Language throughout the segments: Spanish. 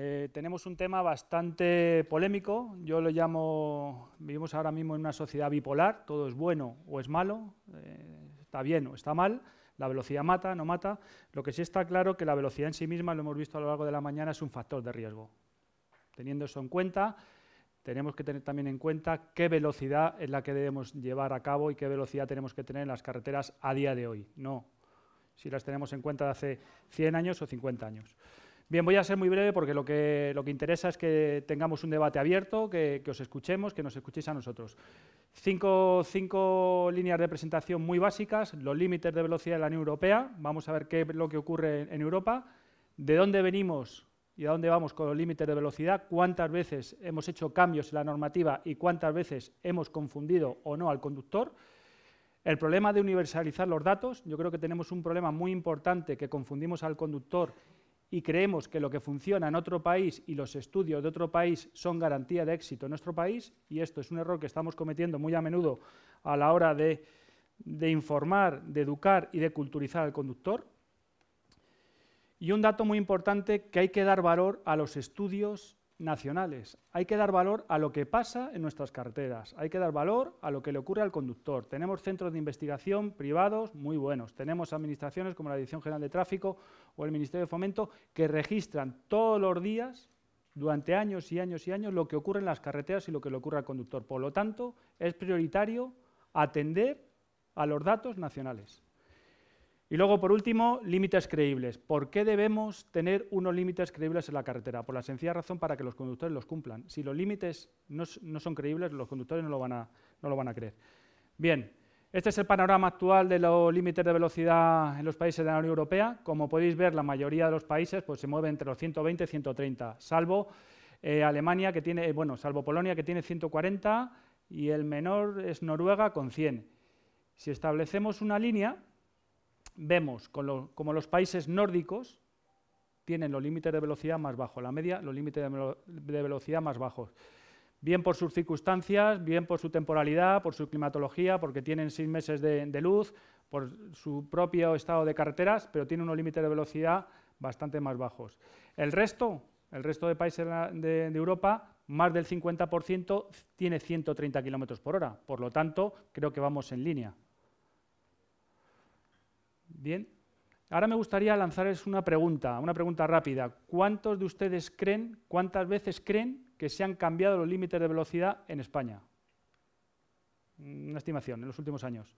Eh, tenemos un tema bastante polémico, yo lo llamo, vivimos ahora mismo en una sociedad bipolar, todo es bueno o es malo, eh, está bien o está mal, la velocidad mata, no mata, lo que sí está claro que la velocidad en sí misma, lo hemos visto a lo largo de la mañana, es un factor de riesgo. Teniendo eso en cuenta, tenemos que tener también en cuenta qué velocidad es la que debemos llevar a cabo y qué velocidad tenemos que tener en las carreteras a día de hoy, no si las tenemos en cuenta de hace 100 años o 50 años. Bien, voy a ser muy breve porque lo que, interesa es que tengamos un debate abierto, que, os escuchemos, que nos escuchéis a nosotros. Cinco, líneas de presentación muy básicas, los límites de velocidad de la Unión Europea, vamos a ver qué es lo que ocurre en Europa, de dónde venimos y a dónde vamos con los límites de velocidad, cuántas veces hemos hecho cambios en la normativa y cuántas veces hemos confundido o no al conductor. El problema de universalizar los datos, yo creo que tenemos un problema muy importante que confundimos al conductor y creemos que lo que funciona en otro país y los estudios de otro país son garantía de éxito en nuestro país, y esto es un error que estamos cometiendo muy a menudo a la hora de, informar, de educar y de culturizar al conductor. Y un dato muy importante que hay que dar valor a los estudios nacionales. Hay que dar valor a lo que pasa en nuestras carreteras, hay que dar valor a lo que le ocurre al conductor. Tenemos centros de investigación privados muy buenos, tenemos administraciones como la Dirección General de Tráfico o el Ministerio de Fomento que registran todos los días durante años y años y años lo que ocurre en las carreteras y lo que le ocurre al conductor. Por lo tanto, es prioritario atender a los datos nacionales. Y luego, por último, límites creíbles. ¿Por qué debemos tener unos límites creíbles en la carretera? Por la sencilla razón para que los conductores los cumplan. Si los límites no, son creíbles, los conductores no lo, van a, no lo van a creer. Bien, este es el panorama actual de los límites de velocidad en los países de la Unión Europea. Como podéis ver, la mayoría de los países pues, se mueven entre los 120 y 130, salvo eh, Alemania, que tiene, eh, bueno, salvo Polonia, que tiene 140, y el menor es Noruega con 100. Si establecemos una línea, vemos como los países nórdicos tienen los límites de velocidad más bajos, la media, los límites de, velocidad más bajos. Bien por sus circunstancias, bien por su temporalidad, por su climatología, porque tienen seis meses de, luz, por su propio estado de carreteras, pero tienen unos límites de velocidad bastante más bajos. El resto, el resto de países de, de Europa, más del 50% tiene 130 km por hora. Por lo tanto, creo que vamos en línea. Bien, ahora me gustaría lanzarles una pregunta, una pregunta rápida. ¿Cuántos de ustedes creen, cuántas veces creen que se han cambiado los límites de velocidad en España? Mm, una estimación, en los últimos años.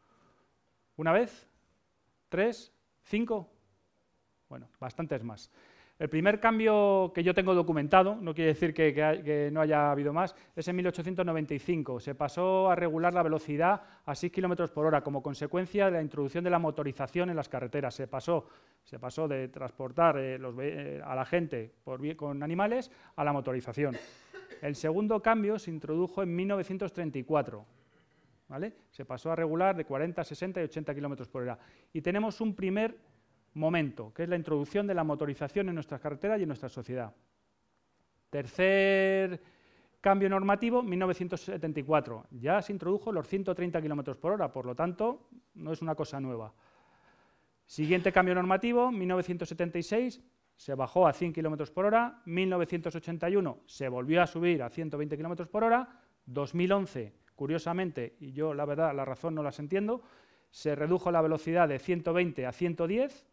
¿Una vez? ¿Tres? ¿Cinco? Bueno, bastantes más. El primer cambio que yo tengo documentado, no quiere decir que, no haya habido más, es en 1895. Se pasó a regular la velocidad a 6 km por hora como consecuencia de la introducción de la motorización en las carreteras. Se pasó, se pasó de transportar eh, eh, a la gente con animales a la motorización. El segundo cambio se introdujo en 1934. ¿vale? Se pasó a regular de 40, 60 y 80 km por hora. Y tenemos un primer momento, que es la introducción de la motorización en nuestras carreteras y en nuestra sociedad. Tercer cambio normativo, 1974. Ya se introdujo los 130 km por hora, por lo tanto, no es una cosa nueva. Siguiente cambio normativo, 1976, se bajó a 100 km por hora. 1981 se volvió a subir a 120 km por hora. 2011, curiosamente, y yo la verdad la razón no las entiendo, se redujo la velocidad de 120 a 110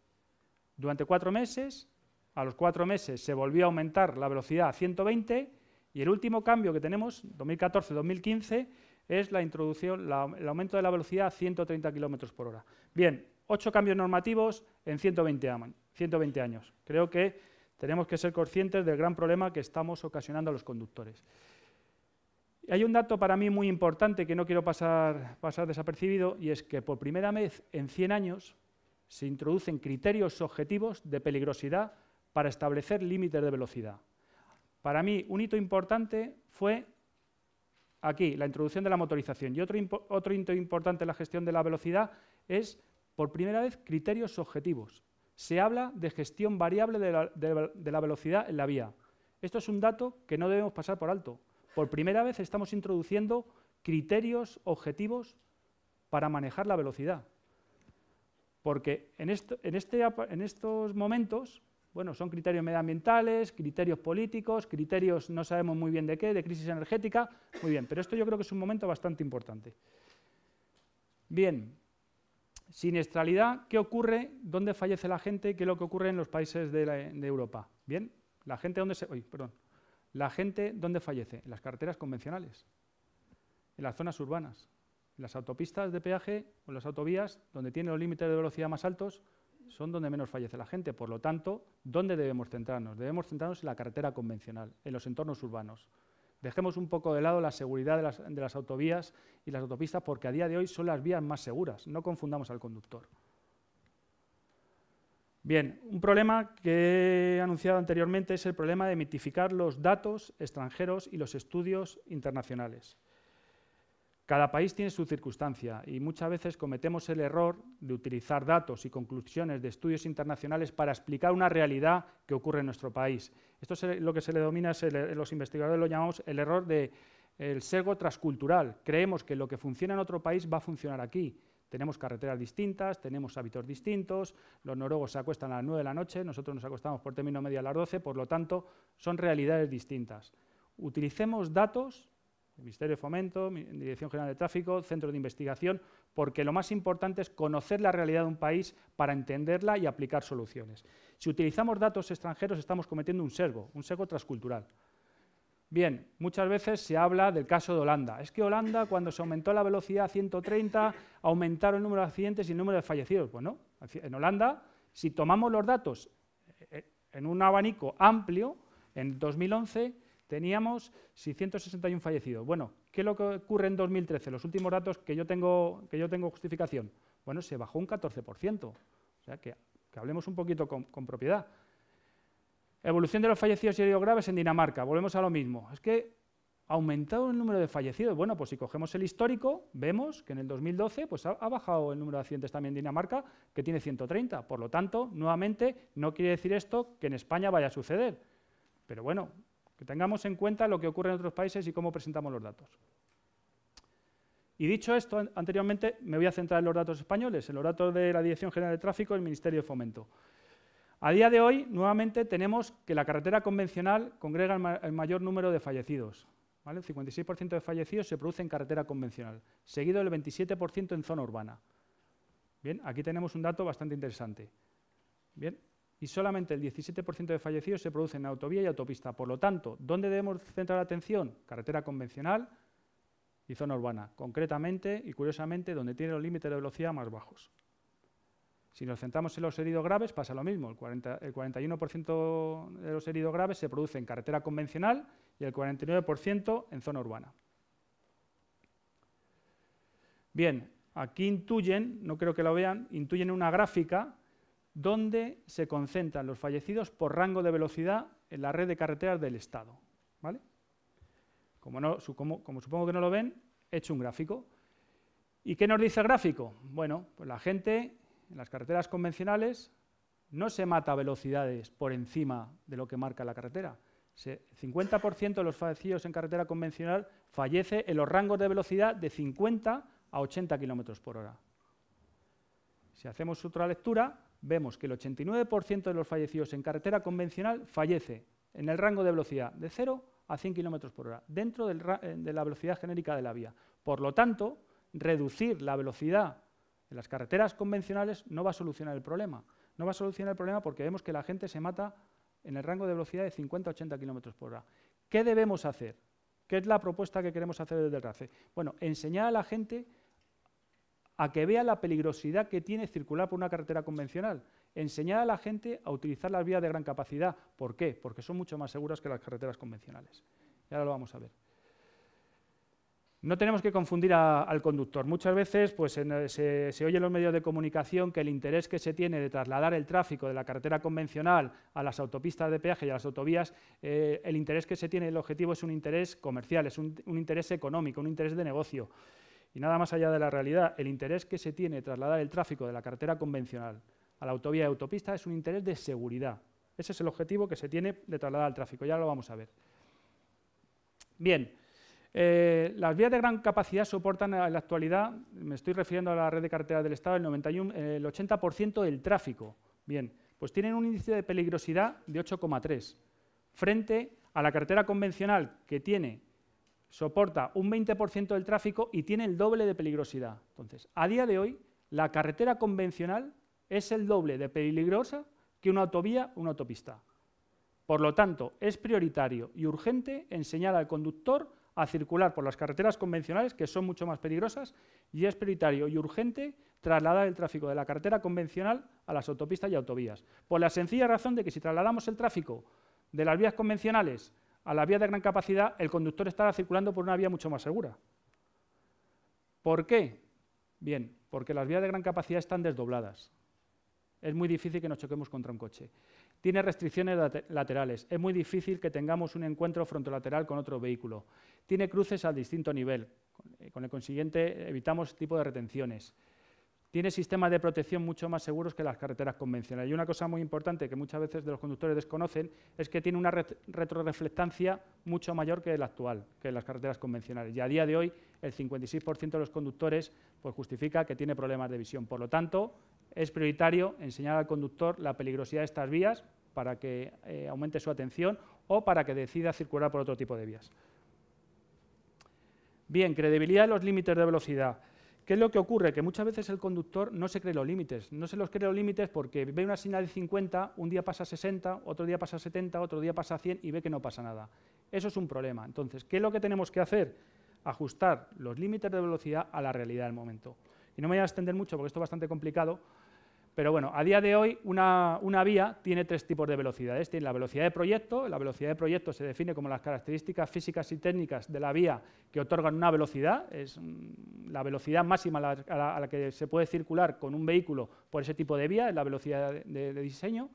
durante cuatro meses, a los cuatro meses se volvió a aumentar la velocidad a 120 y el último cambio que tenemos, 2014-2015, es la introducción, el aumento de la velocidad a 130 km por hora. Bien, ocho cambios normativos en 120, años, años. Creo que tenemos que ser conscientes del gran problema que estamos ocasionando a los conductores. Hay un dato para mí muy importante que no quiero pasar, pasar desapercibido y es que por primera vez en 100 años se introducen criterios objetivos de peligrosidad para establecer límites de velocidad. Para mí, un hito importante fue aquí, la introducción de la motorización. Y otro, hito importante en la gestión de la velocidad es, por primera vez, criterios objetivos. Se habla de gestión variable de la velocidad en la vía. Esto es un dato que no debemos pasar por alto. Por primera vez estamos introduciendo criterios objetivos para manejar la velocidad. Porque este en, estos momentos, bueno, son criterios medioambientales, criterios políticos, criterios no sabemos muy bien de qué, de crisis energética, muy bien, pero esto yo creo que es un momento bastante importante. Bien, siniestralidad, ¿qué ocurre? ¿Dónde fallece la gente? ¿Qué es lo que ocurre en los países de, Europa? Bien, la gente dónde se... perdón. La gente dónde fallece? En las carreteras convencionales, en las zonas urbanas. Las autopistas de peaje o las autovías, donde tienen los límites de velocidad más altos, son donde menos fallece la gente. Por lo tanto, ¿dónde debemos centrarnos? Debemos centrarnos en la carretera convencional, en los entornos urbanos. Dejemos un poco de lado la seguridad de las, de las autovías y las autopistas porque a día de hoy son las vías más seguras. No confundamos al conductor. Bien, un problema que he anunciado anteriormente es el problema de mitificar los datos extranjeros y los estudios internacionales. Cada país tiene su circunstancia y muchas veces cometemos el error de utilizar datos y conclusiones de estudios internacionales para explicar una realidad que ocurre en nuestro país. Esto es lo que se le domina los investigadores lo llamamos el error del de, transcultural. Creemos que lo que funciona en otro país va a funcionar aquí. Tenemos carreteras distintas, tenemos hábitos distintos, los noruegos se acuestan a las 9 de la noche, nosotros nos acostamos por término medio a las 12, por lo tanto, son realidades distintas. Utilicemos datos Ministerio de Fomento, Dirección General de Tráfico, Centro de Investigación, porque lo más importante es conocer la realidad de un país para entenderla y aplicar soluciones. Si utilizamos datos extranjeros estamos cometiendo un sesgo, un sesgo transcultural. Bien, muchas veces se habla del caso de Holanda. Es que Holanda, cuando se aumentó la velocidad a 130, aumentaron el número de accidentes y el número de fallecidos. Bueno, en Holanda, si tomamos los datos eh, eh, en un abanico amplio, en 2011 Teníamos 661 fallecidos. Bueno, ¿qué es lo que ocurre en 2013? Los últimos datos que yo tengo, que yo tengo justificación. Bueno, se bajó un 14%. O sea, que, hablemos un poquito con, propiedad. Evolución de los fallecidos y heridos graves en Dinamarca. Volvemos a lo mismo. Es que ha aumentado el número de fallecidos. Bueno, pues si cogemos el histórico, vemos que en el 2012 pues, ha, ha bajado el número de accidentes también en Dinamarca, que tiene 130. Por lo tanto, nuevamente, no quiere decir esto que en España vaya a suceder. Pero bueno, que tengamos en cuenta lo que ocurre en otros países y cómo presentamos los datos. Y dicho esto, anteriormente me voy a centrar en los datos españoles, en los datos de la Dirección General de Tráfico y el Ministerio de Fomento. A día de hoy, nuevamente, tenemos que la carretera convencional congrega el, mayor número de fallecidos. El 56% de fallecidos se produce en carretera convencional, seguido del 27% en zona urbana. Bien, aquí tenemos un dato bastante interesante. Bien, y solamente el 17% de fallecidos se producen en autovía y autopista. Por lo tanto, ¿dónde debemos centrar la atención? Carretera convencional y zona urbana, concretamente y curiosamente donde tiene los límites de velocidad más bajos. Si nos centramos en los heridos graves pasa lo mismo, el, 40, el 41% de los heridos graves se produce en carretera convencional y el 49% en zona urbana. Bien, aquí intuyen, no creo que lo vean, intuyen una gráfica ¿Dónde se concentran los fallecidos por rango de velocidad en la red de carreteras del Estado. ¿vale? Como, supongo que no lo ven, he hecho un gráfico. ¿Y qué nos dice el gráfico? Bueno, pues la gente en las carreteras convencionales no se mata a velocidades por encima de lo que marca la carretera. El 50% de los fallecidos en carretera convencional fallece en los rangos de velocidad de 50 a 80 km por hora. Si hacemos otra lectura, vemos que el 89% de los fallecidos en carretera convencional fallece en el rango de velocidad de 0 a 100 km por hora, dentro eh, de la velocidad genérica de la vía. Por lo tanto, reducir la velocidad en las carreteras convencionales no va a solucionar el problema. No va a solucionar el problema porque vemos que la gente se mata en el rango de velocidad de 50 a 80 km por hora. ¿Qué debemos hacer? ¿Qué es la propuesta que queremos hacer desde el RACE? Bueno, enseñar a la gente a que vea la peligrosidad que tiene circular por una carretera convencional. Enseñar a la gente a utilizar las vías de gran capacidad. ¿Por qué? Porque son mucho más seguras que las carreteras convencionales. Y ahora lo vamos a ver. No tenemos que confundir al conductor. Muchas veces pues, eh, se, oye en los medios de comunicación que el interés que se tiene de trasladar el tráfico de la carretera convencional a las autopistas de peaje y a las autovías, eh, el interés que se tiene, el objetivo es un interés comercial, es un, un interés económico, un interés de negocio y nada más allá de la realidad, el interés que se tiene trasladar el tráfico de la carretera convencional a la autovía y autopista es un interés de seguridad. Ese es el objetivo que se tiene de trasladar el tráfico, ya lo vamos a ver. Bien, eh, las vías de gran capacidad soportan en la actualidad, me estoy refiriendo a la red de carreteras del Estado, el, 91, el 80% del tráfico. Bien, pues tienen un índice de peligrosidad de 8,3 frente a la carretera convencional que tiene soporta un 20% del tráfico y tiene el doble de peligrosidad. Entonces, a día de hoy, la carretera convencional es el doble de peligrosa que una autovía o una autopista. Por lo tanto, es prioritario y urgente enseñar al conductor a circular por las carreteras convencionales, que son mucho más peligrosas, y es prioritario y urgente trasladar el tráfico de la carretera convencional a las autopistas y autovías. Por la sencilla razón de que si trasladamos el tráfico de las vías convencionales a la vía de gran capacidad, el conductor estará circulando por una vía mucho más segura. ¿Por qué? Bien, porque las vías de gran capacidad están desdobladas. Es muy difícil que nos choquemos contra un coche. Tiene restricciones laterales. Es muy difícil que tengamos un encuentro frontolateral con otro vehículo. Tiene cruces al distinto nivel. Con eh, el consiguiente evitamos este tipo de retenciones tiene sistemas de protección mucho más seguros que las carreteras convencionales. Y una cosa muy importante que muchas veces los conductores desconocen es que tiene una retroreflectancia mucho mayor que la actual, que las carreteras convencionales. Y a día de hoy el 56% de los conductores pues, justifica que tiene problemas de visión. Por lo tanto, es prioritario enseñar al conductor la peligrosidad de estas vías para que eh, aumente su atención o para que decida circular por otro tipo de vías. Bien, credibilidad de los límites de velocidad. ¿Qué es lo que ocurre? Que muchas veces el conductor no se cree los límites. No se los cree los límites porque ve una señal de 50, un día pasa 60, otro día pasa 70, otro día pasa 100 y ve que no pasa nada. Eso es un problema. Entonces, ¿qué es lo que tenemos que hacer? Ajustar los límites de velocidad a la realidad del momento. Y no me voy a extender mucho porque esto es bastante complicado, pero bueno, a día de hoy una, vía tiene tres tipos de velocidades. Tiene la velocidad de proyecto, la velocidad de proyecto se define como las características físicas y técnicas de la vía que otorgan una velocidad, es mm, la velocidad máxima a la, que se puede circular con un vehículo por ese tipo de vía, es la velocidad de, diseño.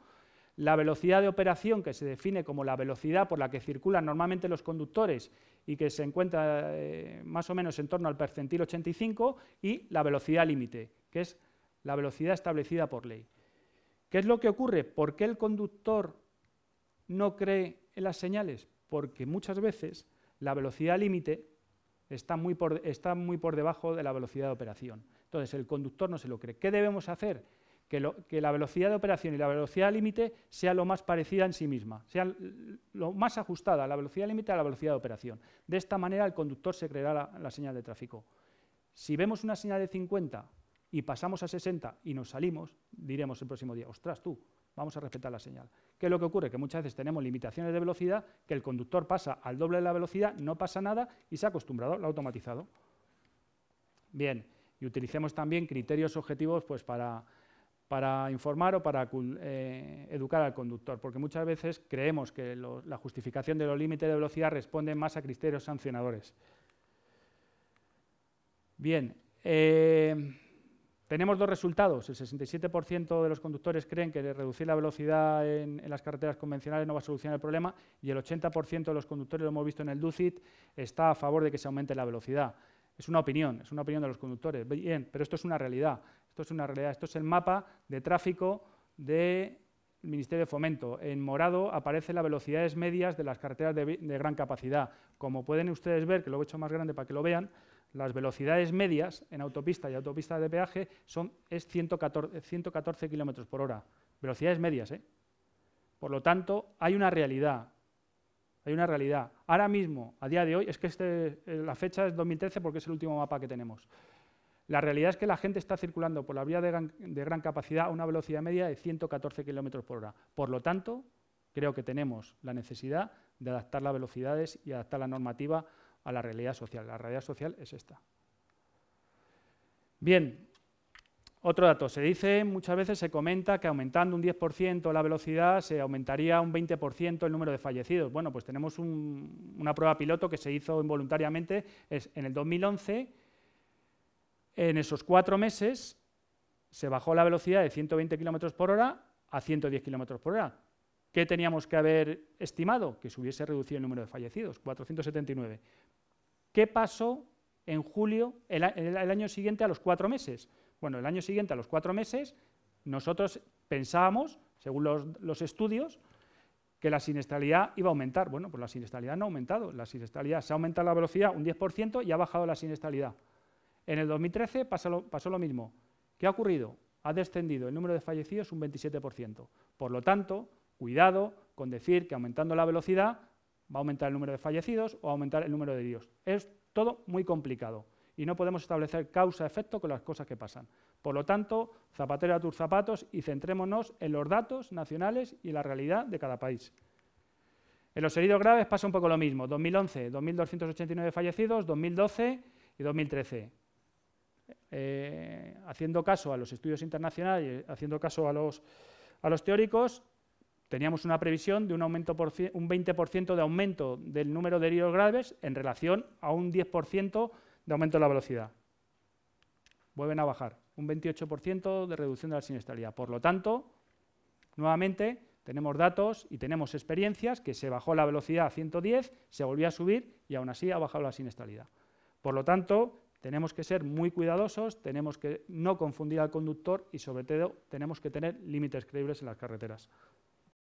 La velocidad de operación, que se define como la velocidad por la que circulan normalmente los conductores y que se encuentra eh, más o menos en torno al percentil 85, y la velocidad límite, que es la velocidad establecida por ley. ¿Qué es lo que ocurre? ¿Por qué el conductor no cree en las señales? Porque muchas veces la velocidad límite está, está muy, por, debajo de la velocidad de operación. Entonces, el conductor no se lo cree. ¿Qué debemos hacer? Que, la velocidad de operación y la velocidad límite sea lo más parecida en sí misma, sea lo más ajustada, la velocidad límite a la velocidad de operación. De esta manera el conductor se creerá la señal de tráfico. Si vemos una señal de 50 y pasamos a 60 y nos salimos, diremos el próximo día, ostras tú, vamos a respetar la señal. ¿Qué es lo que ocurre? Que muchas veces tenemos limitaciones de velocidad, que el conductor pasa al doble de la velocidad, no pasa nada y se ha acostumbrado, lo ha automatizado. Bien, y utilicemos también criterios objetivos pues, para, para informar o para eh, educar al conductor, porque muchas veces creemos que la justificación de los límites de velocidad responde más a criterios sancionadores. Bien, eh, tenemos dos resultados. El 67% de los conductores creen que reducir la velocidad en, las carreteras convencionales no va a solucionar el problema y el 80% de los conductores, lo hemos visto en el DUCIT, está a favor de que se aumente la velocidad. Es una opinión, es una opinión de los conductores. Bien, pero esto es una realidad. Esto es una realidad. Esto es el mapa de tráfico del Ministerio de Fomento. En morado aparecen las velocidades medias de las carreteras de gran capacidad. Como pueden ustedes ver, que lo he hecho más grande para que lo vean, las velocidades medias en autopista y autopista de peaje son, es 114, 114 kilómetros por hora. Velocidades medias, ¿eh? Por lo tanto, hay una realidad. Hay una realidad. Ahora mismo, a día de hoy, es que este, eh, la fecha es 2013 porque es el último mapa que tenemos. La realidad es que la gente está circulando por la vía de gran, capacidad a una velocidad media de 114 kilómetros por hora. Por lo tanto, creo que tenemos la necesidad de adaptar las velocidades y adaptar la normativa a la realidad social. La realidad social es esta. Bien, otro dato. Se dice, muchas veces se comenta que aumentando un 10% la velocidad se aumentaría un 20% el número de fallecidos. Bueno, pues tenemos una prueba piloto que se hizo involuntariamente en el 2011. En esos cuatro meses se bajó la velocidad de 120 km por hora a 110 km por hora. ¿Qué teníamos que haber estimado? Que se hubiese reducido el número de fallecidos, 479. ¿Qué pasó en julio, el, año siguiente a los cuatro meses? Bueno, el año siguiente a los cuatro meses, nosotros pensábamos, según los, estudios, que la siniestralidad iba a aumentar. Bueno, pues la siniestralidad no ha aumentado. La siniestralidad se ha aumentado la velocidad un 10% y ha bajado la siniestralidad. En el 2013 pasó lo mismo. ¿Qué ha ocurrido? Ha descendido el número de fallecidos un 27%. Por lo tanto, Cuidado con decir que aumentando la velocidad va a aumentar el número de fallecidos o va a aumentar el número de heridos. Es todo muy complicado y no podemos establecer causa-efecto con las cosas que pasan. Por lo tanto, zapatero a tus zapatos y centrémonos en los datos nacionales y la realidad de cada país. En los heridos graves pasa un poco lo mismo. 2011, 2.289 fallecidos, 2012 y 2013. Eh, haciendo caso a los estudios internacionales, haciendo caso a a los teóricos, teníamos una previsión de un, aumento un 20% de aumento del número de heridos graves en relación a un 10% de aumento de la velocidad. Vuelven a bajar, un 28% de reducción de la sinestalidad. Por lo tanto, nuevamente, tenemos datos y tenemos experiencias que se bajó la velocidad a 110, se volvió a subir y aún así ha bajado la siniestralidad. Por lo tanto, tenemos que ser muy cuidadosos, tenemos que no confundir al conductor y sobre todo tenemos que tener límites creíbles en las carreteras.